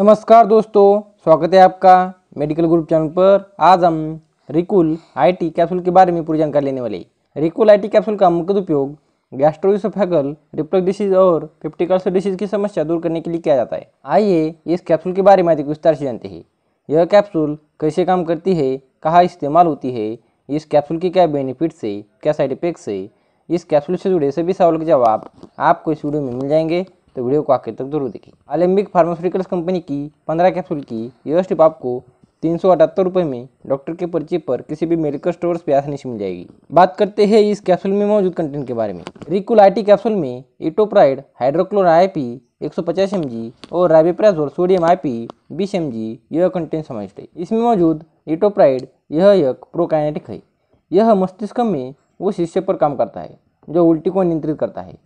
नमस्कार दोस्तों स्वागत है आपका मेडिकल ग्रुप चैनल पर आज हम रिकुल आईटी कैप्सूल के बारे में पूरी जानकारी लेने वाले रिकुल आईटी कैप्सूल का मुख्य उपयोग गैस्ट्रोसोफेगल रिप्लक डिसीज और फिफ्टिकल्सर डिसीज की समस्या दूर करने के लिए किया जाता है आइए इस कैप्सूल के बारे में अधिक विस्तार से जानते हैं यह कैप्सूल कैसे काम करती है कहाँ इस्तेमाल होती है इस कैप्सूल के क्या बेनिफिट है क्या साइड इफेक्ट्स है इस कैप्सूल से जुड़े सभी सवाल के जवाब आपको इस वीडियो में मिल जाएंगे तो वीडियो को आखिर तक जरूर देखें आलिम्बिक फार्मास्यूटिकल्स कंपनी की पंद्रह कैप्सूल की यह स्टिप आपको तीन सौ में डॉक्टर के पर्चे पर किसी भी मेडिकल स्टोर पर आसानी से मिल जाएगी बात करते हैं इस कैप्सूल में मौजूद कंटेंट के बारे में रिकुलाइटी कैप्सूल में इटोप्राइड हाइड्रोक्लोर आई पी एक सौ पचास एम जी और राइबेप्राजोल सोडियम आई पी बीस एम जी यह कंटेंट समाविष्ट है इसमें मौजूद इटोप्राइड यह एक प्रोकाइनेटिक है यह मस्तिष्क में वो शिष्य पर काम करता है जो उल्टी को नियंत्रित करता है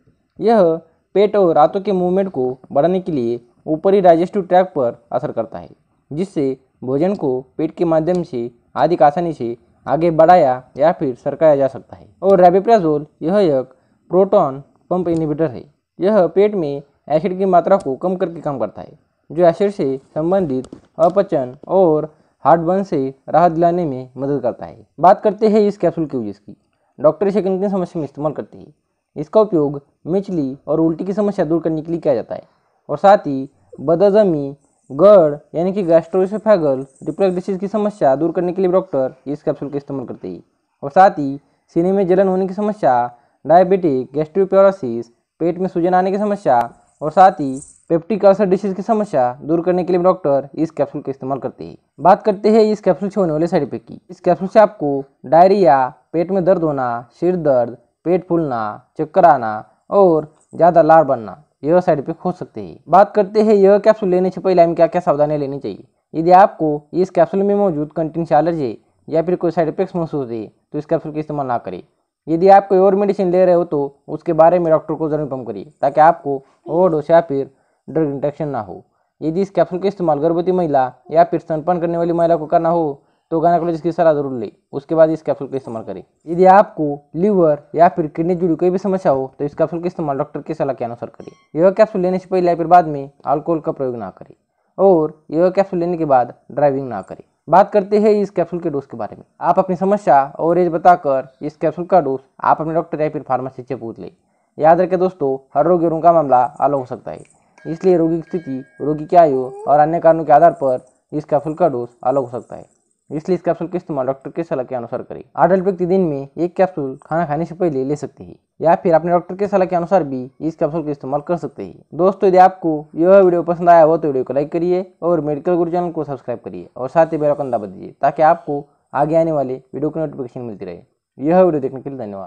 यह पेट और रातों के मूवमेंट को बढ़ाने के लिए ऊपरी डाइजेस्टिव ट्रैक पर असर करता है जिससे भोजन को पेट के माध्यम से अधिक आसानी से आगे बढ़ाया या फिर सरकाया जा सकता है और रेबिप्राजोल यह एक प्रोटॉन पंप इनिबिटर है यह पेट में एसिड की मात्रा को कम करके काम करता है जो एसिड से संबंधित अपचन और हार्ट बर्न से राहत दिलाने में मदद करता है बात करते हैं इस कैप्सूल के यूज की डॉक्टर इसे किन किन समस्या में इस्तेमाल करते हैं इसका उपयोग मिचली और उल्टी की समस्या दूर करने के लिए किया जाता है और साथ ही बदजमी गढ़ यानी कि गैस्ट्रोसोफेगल रिप्लेक्स डिसीज की समस्या दूर करने के लिए डॉक्टर इस कैप्सूल का इस्तेमाल करते हैं और साथ ही सीने में जलन होने की समस्या डायबिटिक गैस्ट्रोप्योरासिस पेट में सूजन आने की समस्या और साथ ही पेप्टिक अल्सर डिसीज की समस्या दूर करने के लिए डॉक्टर इस कैप्सूल का इस्तेमाल करते हैं बात करते हैं इस कैप्सूल से होने वाले साइड इफेक्ट की इस कैप्सूल से आपको डायरिया पेट में दर्द होना सिर दर्द पेट फूलना चक्कर आना और ज़्यादा लार बनना यह साइड इफेक्ट हो सकते हैं बात करते हैं यह कैप्सूल लेने से पहले हमें क्या क्या सावधानियाँ लेनी चाहिए यदि आपको इस कैप्सूल में मौजूद से एलर्जी या फिर कोई साइड इफेक्ट्स महसूस है तो इस कैप्सूल का इस्तेमाल ना करें यदि आप कोई और मेडिसिन ले रहे हो तो उसके बारे में डॉक्टर को जरूर इन्फॉर्म करिए ताकि आपको ओवरडोज या फिर ड्रग इंटेक्शन ना हो यदि इस कैप्सूल का इस्तेमाल गर्भवती महिला या फिर स्तनपान करने वाली महिला को करना हो तो गायनाकोलॉजिस्ट की सलाह जरूर ले उसके बाद इस कैप्सूल का इस्तेमाल करें यदि आपको लीवर या फिर किडनी जुड़ी कोई भी समस्या हो तो इस कैप्सूल का इस्तेमाल डॉक्टर की सलाह के अनुसार करें यह कैप्सूल लेने से पहले या फिर बाद में अल्कोहल का प्रयोग ना करें और यह कैप्सूल लेने के बाद ड्राइविंग ना करें बात करते हैं इस कैप्सूल के डोज के बारे में आप अपनी समस्या और एज बताकर इस कैप्सूल का डोज आप अपने डॉक्टर या फिर फार्मासिस्ट से पूछ लें याद रखें दोस्तों हर रोगी रोग का मामला अलग हो सकता है इसलिए रोगी की स्थिति रोगी की आयु और अन्य कारणों के आधार पर इस कैप्सूल का डोज अलग हो सकता है इसलिए इस कैप्सूल के इस्तेमाल डॉक्टर की सलाह के अनुसार करें आडल्ट व्यक्ति दिन में एक कैप्सूल खाना खाने से पहले ले सकते हैं या फिर अपने डॉक्टर के सलाह के अनुसार भी इस कैप्सूल का इस्तेमाल कर सकते हैं दोस्तों यदि आपको यह वीडियो पसंद आया हो तो वीडियो को लाइक करिए और मेडिकल गुरु चैनल को सब्सक्राइब करिए और साथ ही बेल दबा दीजिए ताकि आपको आगे आने वाले वीडियो की नोटिफिकेशन मिलती रहे यह वीडियो देखने के लिए धन्यवाद